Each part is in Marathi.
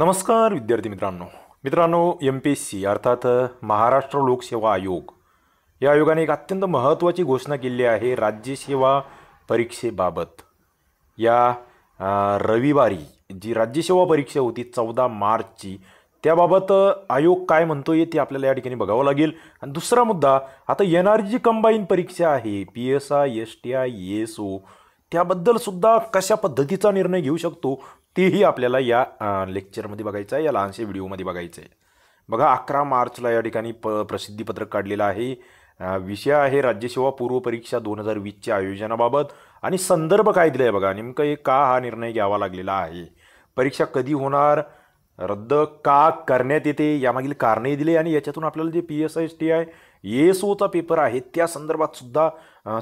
नमस्कार विद्यार्थी मित्रांनो मित्रांनो एम पी एस सी अर्थात महाराष्ट्र लोकसेवा आयोग या आयोगाने एक अत्यंत महत्त्वाची घोषणा केली आहे राज्यसेवा परीक्षेबाबत या रविवारी जी राज्यसेवा परीक्षा होती चौदा मार्चची त्याबाबत आयोग काय म्हणतो आहे ते आपल्याला या ठिकाणी बघावं लागेल आणि दुसरा मुद्दा आता एन आर जी कंबाईन परीक्षा आहे P S I S T I S e O त्याबद्दलसुद्धा कशा पद्धतीचा निर्णय घेऊ शकतो तेही आपल्याला या लेक्चरमध्ये बघायचं आहे या लहानशा व्हिडिओमध्ये बघायचं आहे बघा अकरा मार्चला या ठिकाणी प प्रसिद्धीपत्रक काढलेलं आहे विषय आहे राज्यसेवा पूर्वपरीक्षा दोन हजार वीसच्या आयोजनाबाबत आणि संदर्भ काय दिला आहे बघा नेमकं हे का हा निर्णय घ्यावा लागलेला आहे परीक्षा कधी होणार रद्द का करण्यात येते यामागील कारणे दिले आणि याच्यातून आपल्याला जे P S I S T I S ओचा पेपर आहे त्या संदर्भात सुद्धा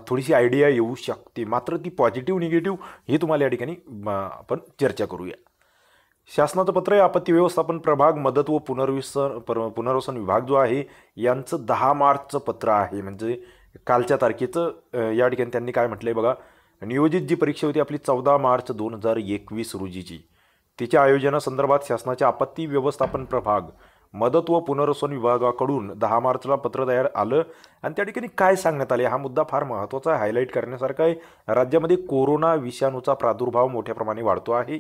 थोडीशी आयडिया येऊ शकते मात्र ती पॉझिटिव्ह निगेटिव्ह हे तुम्हाला या ठिकाणी आपण चर्चा करूया शासनाचं पत्र आहे आपत्ती व्यवस्थापन प्रभाग मदत व पुनर्वसन पुनर्वसन विभाग जो आहे यांचं दहा मार्चचं पत्र आहे म्हणजे कालच्या तारखेचं या ठिकाणी त्यांनी काय म्हटलं आहे बघा नियोजित जी परीक्षा होती आपली चौदा मार्च दोन हजार एकवीस रोजीची तिच्या आयोजनासंदर्भात शासनाच्या आपत्ती व्यवस्थापन प्रभाग मदत व पुनर्वसन विभागाकडून दहा मार्चला पत्र तयार आलं आणि त्या ठिकाणी काय सांगण्यात आले हा मुद्दा फार महत्त्वाचा आहे हायलाईट करण्यासारखा आहे राज्यामध्ये कोरोना विषाणूचा प्रादुर्भाव मोठ्या प्रमाणे वाढतो आहे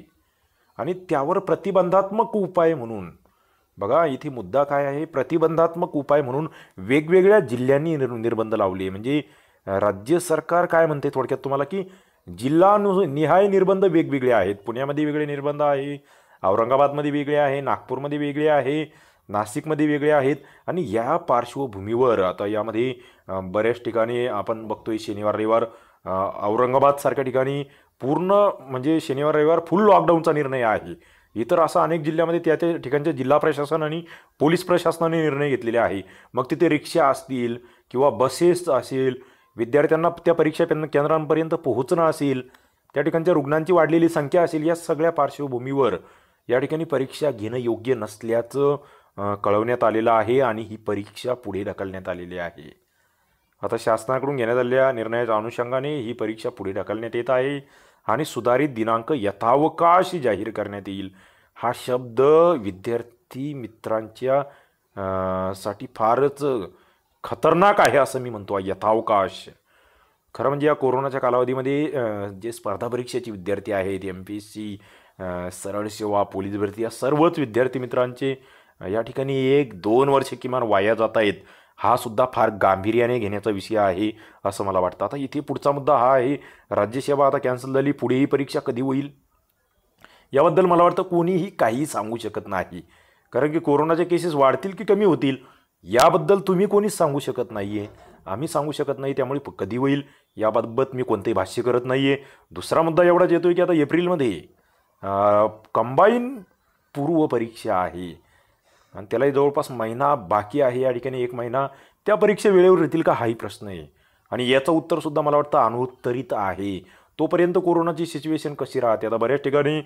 आणि त्यावर प्रतिबंधात्मक उपाय म्हणून बघा इथे मुद्दा काय आहे प्रतिबंधात्मक उपाय म्हणून वेगवेगळ्या जिल्ह्यांनी निर्बंध लावले म्हणजे राज्य सरकार काय म्हणते थोडक्यात तुम्हाला की जिल्हानुस निहाय निर्बंध वेगवेगळे आहेत पुण्यामध्ये वेगळे निर्बंध आहे औरंगाबादमध्ये वेगळे आहे नागपूरमध्ये वेगळे आहे नाशिकमध्ये वेगळे आहेत आणि या पार्श्वभूमीवर आता यामध्ये बऱ्याच ठिकाणी आपण बघतोय शनिवार रविवार औरंगाबादसारख्या ठिकाणी पूर्ण म्हणजे शनिवार रविवार फुल लॉकडाऊनचा निर्णय आहे इतर असा अनेक जिल्ह्यामध्ये त्या त्या ठिकाणच्या जिल्हा प्रशासन आणि पोलीस प्रशासनाने निर्णय घेतलेले आहे मग तिथे रिक्षा असतील किंवा बसेस असेल विद्यार्थ्यांना त्या परीक्षा केंद्रांपर्यंत पोहोचणं असेल त्या ठिकाणच्या रुग्णांची वाढलेली संख्या असेल या सगळ्या पार्श्वभूमीवर या ठिकाणी परीक्षा घेणं योग्य नसल्याचं कळवण्यात आलेलं आहे आणि ही परीक्षा पुढे ढकलण्यात आलेली आहे आता शासनाकडून घेण्यात आलेल्या निर्णयाच्या अनुषंगाने ही परीक्षा पुढे ढकलण्यात येत आहे आणि सुधारित दिनांक यथावकाश जाहीर करण्यात येईल हा शब्द विद्यार्थी मित्रांच्या साठी फारच खतरनाक आहे असं मी म्हणतो यथावकाश खरं म्हणजे या कोरोनाच्या कालावधीमध्ये जे स्पर्धा परीक्षेचे विद्यार्थी आहेत एम पी एस सी सरळ सेवा पोलीस भरती या सर्वच विद्यार्थी मित्रांचे या ठिकाणी एक दोन वर्ष किमान वाया जात आहेत हा सुद्धा फार गांभीर्याने घेण्याचा विषय आहे असं मला वाटतं आता इथे पुढचा मुद्दा हा आहे राज्यसेवा आता कॅन्सल झाली पुढेही परीक्षा कधी होईल याबद्दल मला वाटतं कोणीही काही सांगू शकत नाही कारण की कोरोनाचे केसेस वाढतील की कमी होतील याबद्दल तुम्ही कोणीच सांगू शकत नाही आहे आम्ही सांगू शकत नाही त्यामुळे कधी होईल याबाबत मी कोणतंही भाष्य करत नाही आहे दुसरा मुद्दा एवढाच येतो की आता एप्रिलमध्ये कंबाईन पूर्व परीक्षा आहे आणि त्यालाही जवळपास महिना बाकी आहे या ठिकाणी एक महिना त्या परीक्षा वेळेवर येतील का हाही प्रश्न आहे आणि याचं उत्तरसुद्धा मला वाटतं अनुत्तरित आहे तोपर्यंत कोरोनाची सिच्युएशन कशी राहते आता बऱ्याच ठिकाणी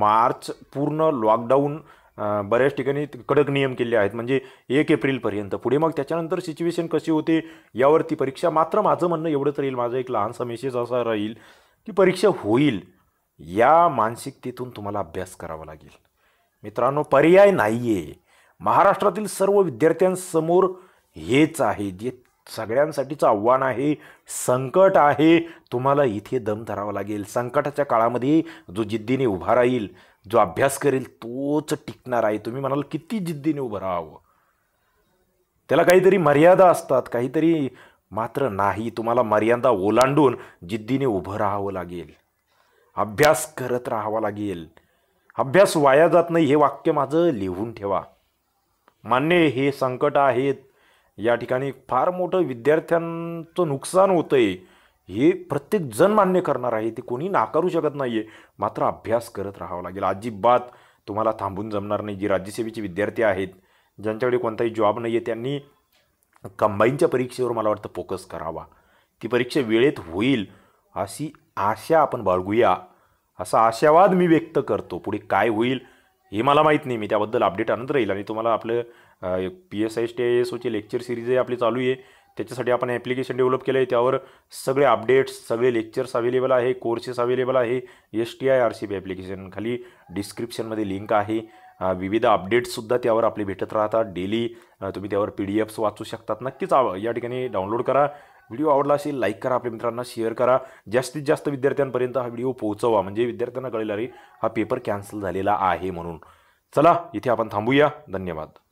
मार्च पूर्ण लॉकडाऊन बऱ्याच ठिकाणी कडक नियम केले आहेत म्हणजे एक एप्रिलपर्यंत पुढे मग त्याच्यानंतर सिच्युएशन कशी होते यावरती परीक्षा मात्र माझं म्हणणं एवढंच राहील माझं माझा एक लहानसा मेसेज असा राहील की परीक्षा होईल या मानसिकतेतून तुम्हाला अभ्यास करावा लागेल मित्रांनो पर्याय नाही आहे महाराष्ट्रातील सर्व विद्यार्थ्यांसमोर हेच आहे जे सगळ्यांसाठीचं आव्हान आहे संकट आहे तुम्हाला इथे दम धरावं लागेल संकटाच्या काळामध्ये जो जिद्दीने उभा राहील जो अभ्यास करेल तोच टिकणार आहे तुम्ही म्हणाल किती जिद्दीने उभं राहावं त्याला काहीतरी मर्यादा असतात काहीतरी मात्र नाही तुम्हाला मर्यादा ओलांडून जिद्दीने उभं राहावं लागेल अभ्यास करत राहावा लागेल अभ्यास वाया जात नाही हे वाक्य माझं लिहून ठेवा मान्य हे संकट आहेत या ठिकाणी फार मोठं विद्यार्थ्यांचं नुकसान होतं आहे हे प्रत्येक जण मान्य करणार आहे ते कोणी नाकारू शकत नाही आहे मात्र अभ्यास करत राहावा लागेल अजिबात तुम्हाला थांबून जमणार नाही जी राज्यसेवेचे विद्यार्थी आहेत ज्यांच्याकडे कोणताही जॉब नाही आहे त्यांनी कंबाईनच्या परीक्षेवर मला वाटतं फोकस करावा ती परीक्षा वेळेत होईल अशी आशा आपण बाळगूया असा आशावाद मी व्यक्त करतो पुढे काय होईल हे मला माहीत नाही मी त्याबद्दल अपडेट आणत राहील आणि तुम्हाला आपलं P S I T I S ओचे लेक्चर सिरीज आपली चालू आहे त्याच्यासाठी आपण ॲप्लिकेशन डेव्हलप केलं आहे त्यावर सगळे अपडेट्स सगळे लेक्चर्स अवेलेबल आहे कोर्सेस अवेलेबल आहे S T I R C B application खाली डिस्क्रिप्शनमध्ये लिंक आहे विविध अपडेट्ससुद्धा त्यावर आपले भेटत राहतात डेली तुम्ही त्यावर पी डी एफ्स वाचू शकतात नक्कीच या ठिकाणी डाउनलोड करा व्हिडिओ आवडला असेल लाईक करा आपल्या मित्रांना शेअर करा जास्तीत जास्त विद्यार्थ्यांपर्यंत हा व्हिडिओ पोहोचवा म्हणजे विद्यार्थ्यांना कळेल अरे हा पेपर कॅन्सल झालेला आहे म्हणून चला इथे आपण थांबूया धन्यवाद